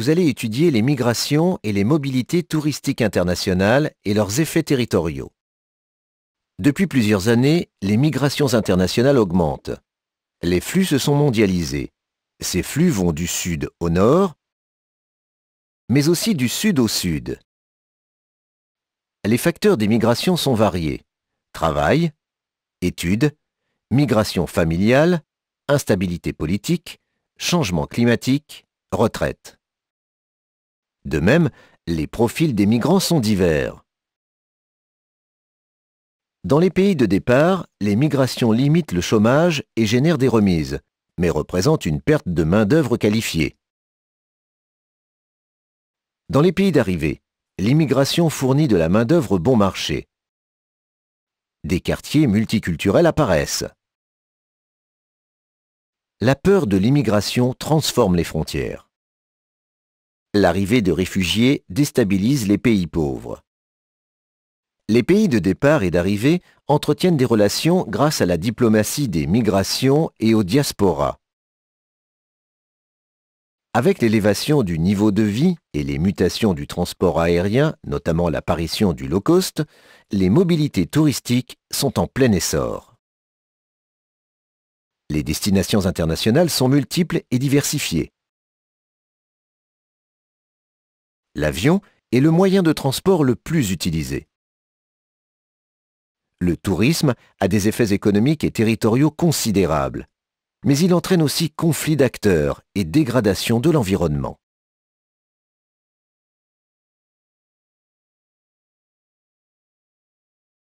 vous allez étudier les migrations et les mobilités touristiques internationales et leurs effets territoriaux. Depuis plusieurs années, les migrations internationales augmentent. Les flux se sont mondialisés. Ces flux vont du sud au nord, mais aussi du sud au sud. Les facteurs des migrations sont variés. Travail, études, migration familiale, instabilité politique, changement climatique, retraite. De même, les profils des migrants sont divers. Dans les pays de départ, les migrations limitent le chômage et génèrent des remises, mais représentent une perte de main-d'œuvre qualifiée. Dans les pays d'arrivée, l'immigration fournit de la main-d'œuvre bon marché. Des quartiers multiculturels apparaissent. La peur de l'immigration transforme les frontières. L'arrivée de réfugiés déstabilise les pays pauvres. Les pays de départ et d'arrivée entretiennent des relations grâce à la diplomatie des migrations et aux diasporas. Avec l'élévation du niveau de vie et les mutations du transport aérien, notamment l'apparition du low cost, les mobilités touristiques sont en plein essor. Les destinations internationales sont multiples et diversifiées. l'avion est le moyen de transport le plus utilisé. Le tourisme a des effets économiques et territoriaux considérables, mais il entraîne aussi conflits d'acteurs et dégradation de l'environnement.